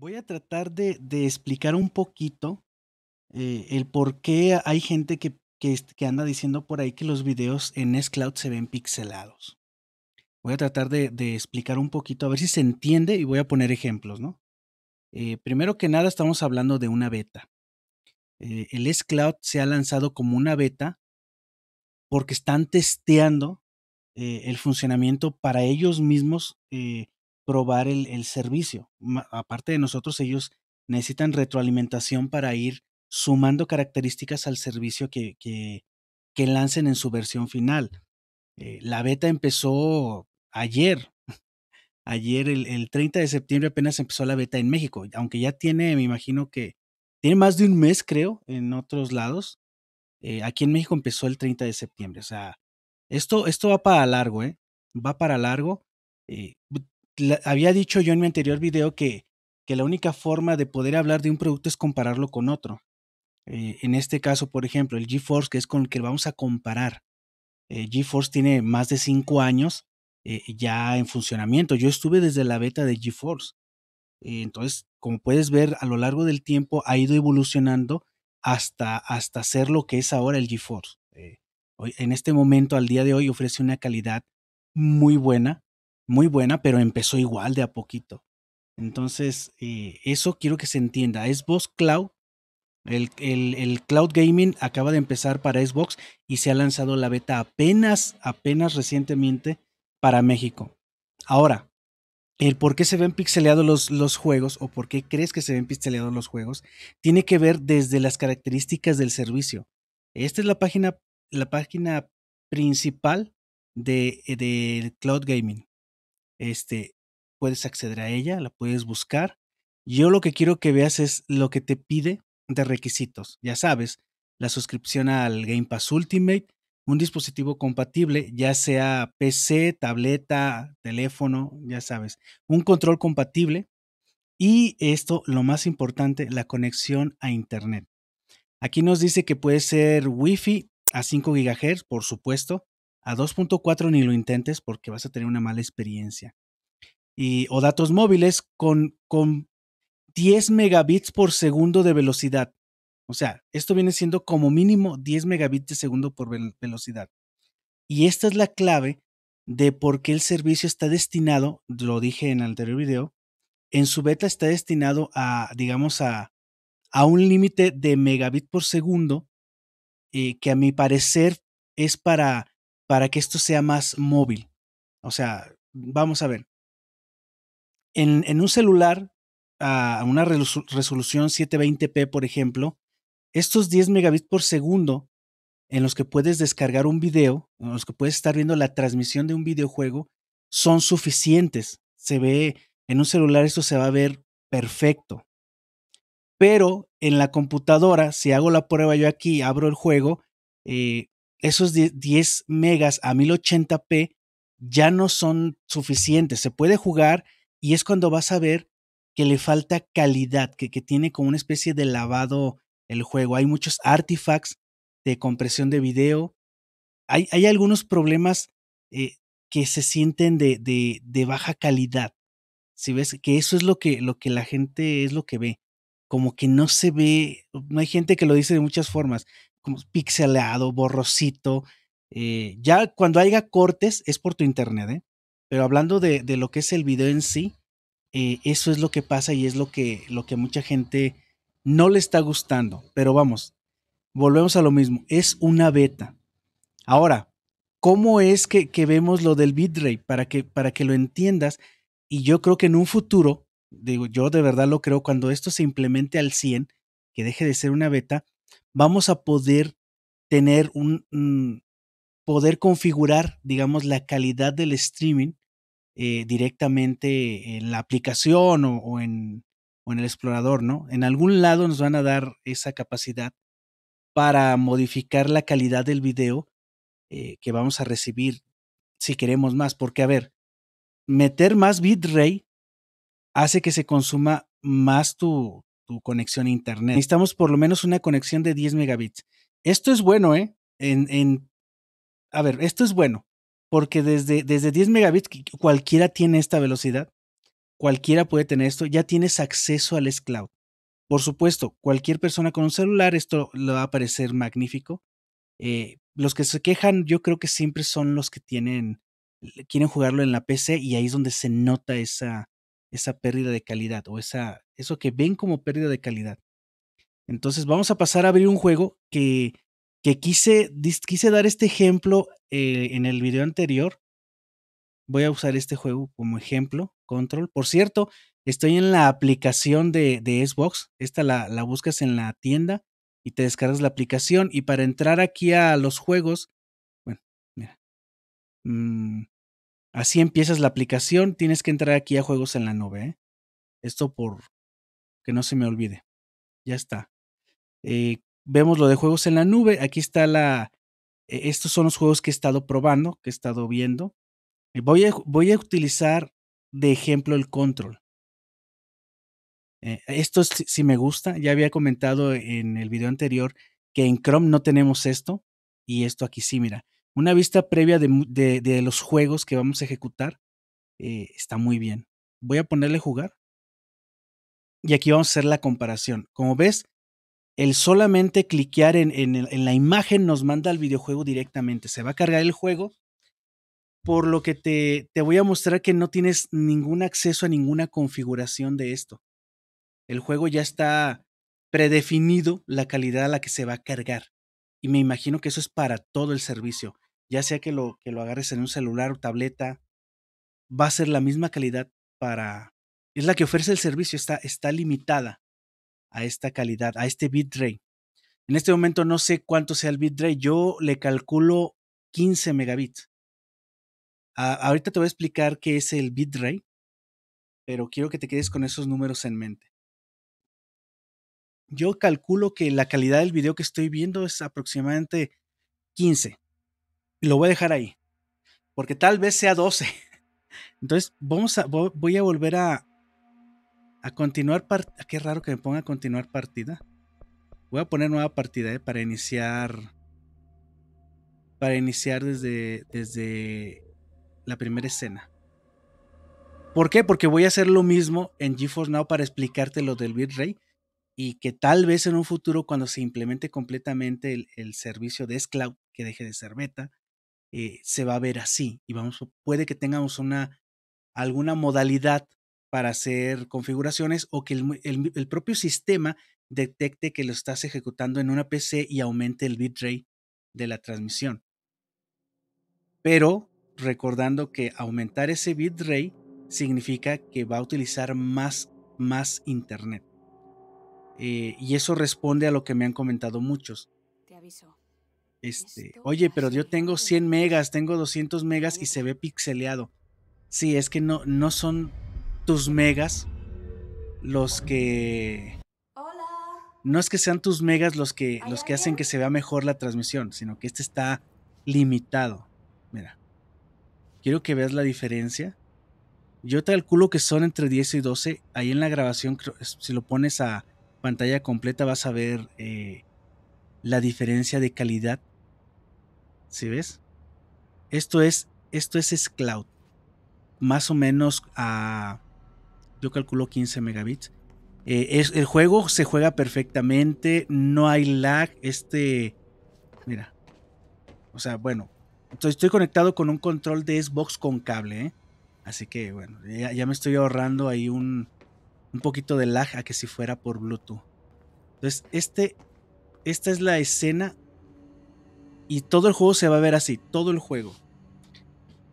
Voy a tratar de, explicar un poquito eh, el por qué hay gente que, anda diciendo por ahí que los videos en Cloud se ven pixelados. Voy a tratar de, explicar un poquito, a ver si se entiende y voy a poner ejemplos, ¿no? Eh, primero que nada, estamos hablando de una beta. Eh, el el Cloud se ha lanzado como una beta porque están testeando el funcionamiento para ellos mismos probar el, servicio. Aparte de nosotros, ellos necesitan retroalimentación para ir sumando características al servicio que, lancen en su versión final. Eh, la beta empezó ayer. Ayer, el, 30 de septiembre, apenas empezó la beta en México, aunque ya tiene, me imagino que tiene más de un mes, creo, en otros lados. Eh, aquí en México empezó el 30 de septiembre. O sea, esto, esto va para largo, ¿eh? Va para largo. Eh, había dicho yo en mi anterior video que, que la única forma de poder hablar de un producto es compararlo con otro. Eh, en este caso, por ejemplo, el GeForce, que es con el que vamos a comparar. Eh, GeForce tiene más de cinco años eh, ya en funcionamiento. Yo estuve desde la beta de GeForce. entonces, como puedes ver, a lo largo del tiempo ha ido evolucionando hasta, hasta ser lo que es ahora el GeForce. hoy, en este momento, al día de hoy, ofrece una calidad muy buena muy buena, pero empezó igual de a poquito. Entonces, eh, eso quiero que se entienda. Xbox Cloud, el, el, cloud gaming acaba de empezar para Xbox y se ha lanzado la beta apenas, apenas recientemente para México. Ahora, el por qué se ven pixeleados los, los juegos o por qué crees que se ven pixeleados los juegos tiene que ver desde las características del servicio. Esta es la página, la página principal de, de Cloud Gaming este, puedes acceder a ella, la puedes buscar. Yo lo que quiero que veas es lo que te pide de requisitos. Ya sabes, la suscripción al Game Pass Ultimate, un dispositivo compatible, ya sea PC, tableta, teléfono, ya sabes, un control compatible y esto, lo más importante, la conexión a Internet. Aquí nos dice que puede ser Wi-Fi a 5 GHz, por supuesto, a 2.4 ni lo intentes porque vas a tener una mala experiencia. Y, o datos móviles con, con 10 megabits por segundo de velocidad. O sea, esto viene siendo como mínimo 10 megabits de segundo por velocidad. Y esta es la clave de por qué el servicio está destinado, lo dije en el anterior video, en su beta está destinado a, digamos, a, a un límite de megabit por segundo, eh, que a mi parecer es para para que esto sea más móvil. O sea, vamos a ver. En, un celular a una resolución 720p, por ejemplo, estos 10 megabits por segundo en los que puedes descargar un video, en los que puedes estar viendo la transmisión de un videojuego, son suficientes. Se ve, en un celular esto se va a ver perfecto. Pero en la computadora, si hago la prueba yo aquí, abro el juego, eh, esos 10 megas a 1080p ya no son suficientes. Se puede jugar y es cuando vas a ver que le falta calidad, que, que tiene como una especie de lavado el juego. Hay muchos artifacts de compresión de video. Hay, hay algunos problemas eh, que se sienten de, de, de, baja calidad. Si ves que eso es lo que, lo que la gente es lo que ve. Como que no se ve, no hay gente que lo dice de muchas formas, como pixelado, borrosito. Eh, ya cuando haya cortes es por tu internet, ¿eh? pero hablando de, lo que es el video en sí, eh, eso es lo que pasa y es lo que, lo que mucha gente no le está gustando. Pero vamos, volvemos a lo mismo, es una beta. Ahora, ¿cómo es que, que vemos lo del bitrate? Para que, para que lo entiendas, y yo creo que en un futuro, digo, yo de verdad lo creo, cuando esto se implemente al 100, que deje de ser una beta, vamos a poder tener un, mm, poder configurar, digamos, la calidad del streaming eh, directamente en la aplicación o, en, el explorador, ¿no? En algún lado nos van a dar esa capacidad para modificar la calidad del video eh, que vamos a recibir si queremos más, porque a ver, meter más bitrate hace que se consuma más tu, tu conexión a Internet. Necesitamos por lo menos una conexión de 10 megabits. Esto es bueno, ¿eh? En, a ver, esto es bueno, porque desde, desde 10 megabits cualquiera tiene esta velocidad, cualquiera puede tener esto, ya tienes acceso al S-Cloud. Por supuesto, cualquier persona con un celular, esto le va a parecer magnífico. Eh, los que se quejan, yo creo que siempre son los que tienen, quieren jugarlo en la PC y ahí es donde se nota esa, esa pérdida de calidad o esa eso que ven como pérdida de calidad. Entonces vamos a pasar a abrir un juego que, que quise, quise dar este ejemplo eh, en el video anterior. Voy a usar este juego como ejemplo, Control. Por cierto, estoy en la aplicación de, Xbox. Esta la, buscas en la tienda y te descargas la aplicación. Y para entrar aquí a los juegos, bueno, mira. Mm, así empiezas la aplicación. Tienes que entrar aquí a juegos en la nube. ¿eh? Esto por, que no se me olvide. Ya está. Eh, vemos lo de juegos en la nube. Aquí está la. Eh, estos son los juegos que he estado probando, que he estado viendo. Eh, voy a, voy a utilizar de ejemplo el control. esto sí, me gusta. Ya había comentado en el video anterior que en Chrome no tenemos esto. Y esto aquí sí, mira. Una vista previa de, los juegos que vamos a ejecutar. está muy bien. Voy a ponerle jugar. Y aquí vamos a hacer la comparación. Como ves, el solamente cliquear en, la imagen nos manda al videojuego directamente. Se va a cargar el juego, por lo que te, te voy a mostrar que no tienes ningún acceso a ninguna configuración de esto. El juego ya está predefinido la calidad a la que se va a cargar. Y me imagino que eso es para todo el servicio. Ya sea que lo, que lo agarres en un celular o tableta, va a ser la misma calidad para, es la que ofrece el servicio, está, está limitada a esta calidad, a este bitrate. En este momento no sé cuánto sea el bitrate, yo le calculo 15 megabits. ahorita te voy a explicar qué es el bitrate, pero quiero que te quedes con esos números en mente. Yo calculo que la calidad del video que estoy viendo es aproximadamente 15. Lo voy a dejar ahí, porque tal vez sea 12. Entonces, vamos a, voy a volver a, continuar partida. Qué raro que me ponga a continuar partida. Voy a poner nueva partida eh, para iniciar. Para iniciar desde, desde la primera escena. ¿Por qué? Porque voy a hacer lo mismo en GeForce Now para explicarte lo del bitrate y que tal vez en un futuro cuando se implemente completamente el, servicio de Scloud, que deje de ser beta, eh, se va a ver así y vamos, puede que tengamos una, alguna modalidad para hacer configuraciones o que el, propio sistema detecte que lo estás ejecutando en una PC y aumente el bitrate de la transmisión. Pero recordando que aumentar ese bitrate significa que va a utilizar más, más internet. Eh, y eso responde a lo que me han comentado muchos. Te aviso. Este, oye, pero yo tengo 100 megas, tengo 200 megas y se ve pixeleado. Sí, es que no, no son tus megas los que... Hola. No es que sean tus megas los que, los que hacen que se vea mejor la transmisión, sino que este está limitado. Mira, quiero que veas la diferencia. Yo calculo que son entre 10 y 12. Ahí en la grabación, si lo pones a pantalla completa, vas a ver eh, la diferencia de calidad. ¿Sí ves? Esto es, esto es cloud. Más o menos a yo calculo 15 megabits. Eh, es, el juego se juega perfectamente, no hay lag. Este, mira, o sea, bueno, estoy, conectado con un control de Xbox con cable, ¿eh? así que bueno, ya, ya, me estoy ahorrando ahí un, un poquito de lag a que si fuera por Bluetooth. Entonces, este, esta es la escena y todo el juego se va a ver así, todo el juego.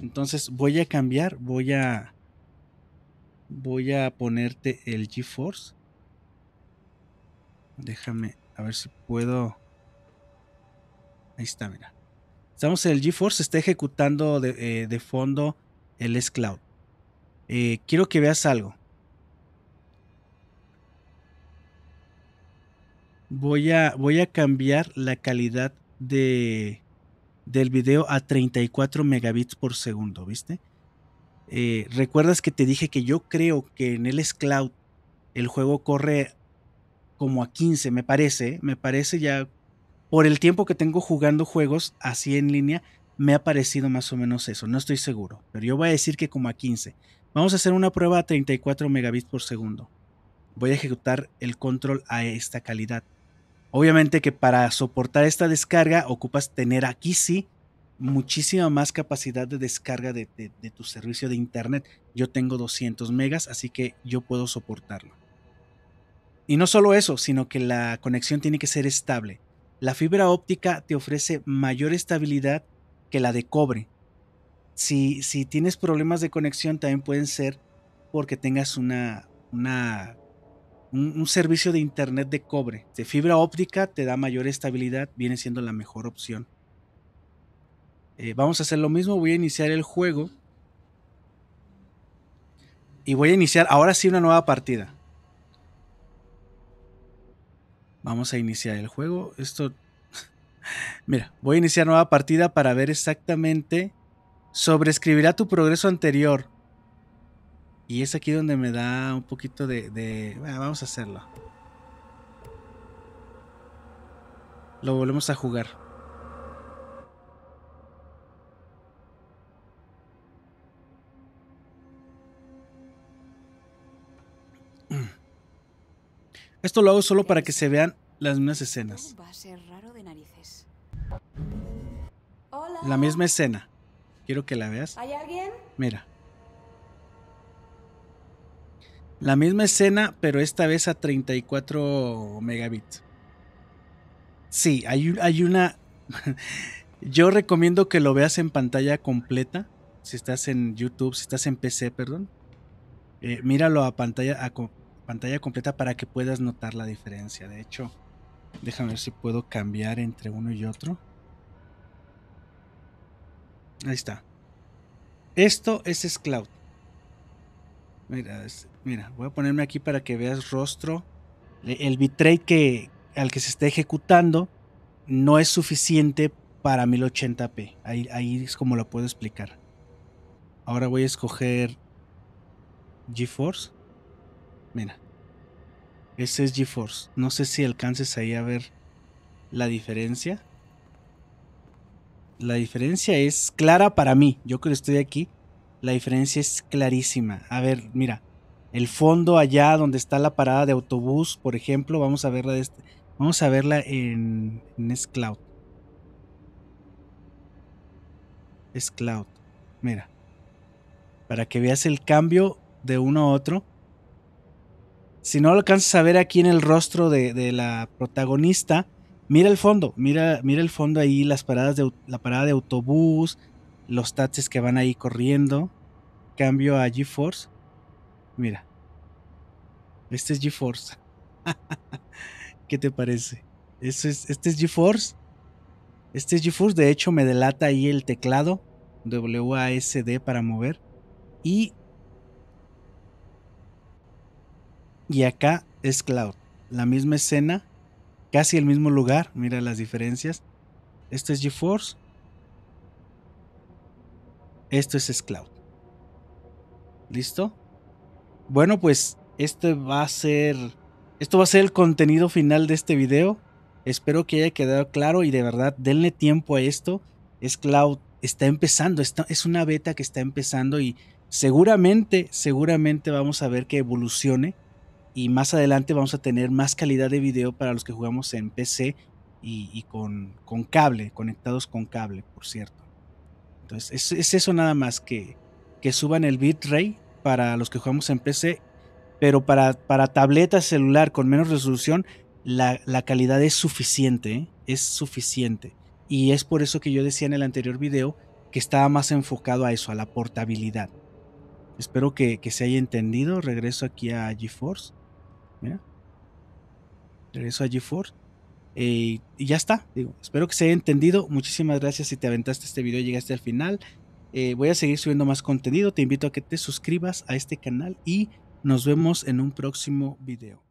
Entonces voy a cambiar, voy a voy a ponerte el GeForce. Déjame, a ver si puedo. Ahí está, mira. Estamos en el GeForce, está ejecutando de, eh, fondo el S-Cloud. Eh, quiero que veas algo. Voy a, voy a cambiar la calidad de, del video a 34 megabits por segundo, ¿viste? Eh, ¿Recuerdas que te dije que yo creo que en el Cloud el juego corre como a 15, me parece? Me parece ya, por el tiempo que tengo jugando juegos así en línea, me ha parecido más o menos eso, no estoy seguro, pero yo voy a decir que como a 15. Vamos a hacer una prueba a 34 megabits por segundo. Voy a ejecutar el control a esta calidad. Obviamente que para soportar esta descarga ocupas tener aquí sí muchísima más capacidad de descarga de, tu servicio de internet. Yo tengo 200 megas, así que yo puedo soportarlo. Y no solo eso, sino que la conexión tiene que ser estable. La fibra óptica te ofrece mayor estabilidad que la de cobre. Si, si tienes problemas de conexión, también pueden ser porque tengas una, una un servicio de internet de cobre. De fibra óptica te da mayor estabilidad, viene siendo la mejor opción. Eh, vamos a hacer lo mismo, voy a iniciar el juego. Y voy a iniciar ahora sí una nueva partida. Vamos a iniciar el juego. Esto... Mira, voy a iniciar nueva partida para ver exactamente... Sobrescribirá tu progreso anterior. Y es aquí donde me da un poquito de... vamos a hacerlo. Lo volvemos a jugar. Esto lo hago solo para que se vean las mismas escenas. La misma escena. Quiero que la veas. ¿Hay alguien? Mira. La misma escena, pero esta vez a 34 megabits. Sí, hay, una... Yo recomiendo que lo veas en pantalla completa. Si estás en YouTube, si estás en PC, perdón. Eh, míralo a pantalla a, pantalla completa para que puedas notar la diferencia. De hecho, déjame ver si puedo cambiar entre uno y otro. Ahí está. Esto es Scloud. Mira, voy a ponerme aquí para que veas rostro. El bitrate que, al que se está ejecutando no es suficiente para 1080p. Ahí, ahí es como lo puedo explicar. Ahora voy a escoger GeForce. Mira. ese es GeForce. No sé si alcances ahí a ver la diferencia. La diferencia es clara para mí. Yo que estoy aquí. La diferencia es clarísima. A ver, mira. El fondo allá donde está la parada de autobús, por ejemplo. Vamos a verla de este. Vamos a verla en, en Scloud. Scloud. Mira. Para que veas el cambio de uno a otro si no alcanzas a ver aquí en el rostro de, la protagonista, mira el fondo, mira, mira el fondo ahí, las paradas de, la parada de autobús, los taxis que van ahí corriendo. Cambio a GeForce. Mira. Este es GeForce. ¿Qué te parece? Este es, este es GeForce. Este es GeForce. De hecho, me delata ahí el teclado. WASD para mover. Y Y acá es Cloud. La misma escena, casi el mismo lugar. Mira las diferencias. Esto es GeForce. Esto es Cloud. ¿Listo? Bueno, pues este va a ser. Esto va a ser el contenido final de este video. Espero que haya quedado claro y de verdad denle tiempo a esto. Es Cloud está empezando, es una beta que está empezando y seguramente, seguramente vamos a ver que evolucione y más adelante vamos a tener más calidad de video para los que jugamos en PC y, con, con, cable, conectados con cable, por cierto. Entonces, es, eso nada más que, que suban el bitrate para los que jugamos en PC, pero para, para tableta celular con menos resolución, la, calidad es suficiente, ¿eh? es suficiente. Y es por eso que yo decía en el anterior video que estaba más enfocado a eso, a la portabilidad. Espero que, que se haya entendido. Regreso aquí a GeForce. Regreso a g Eh, y ya está, digo, espero que se haya entendido. Muchísimas gracias si te aventaste este video y llegaste al final. Eh, voy a seguir subiendo más contenido. Te invito a que te suscribas a este canal y nos vemos en un próximo video.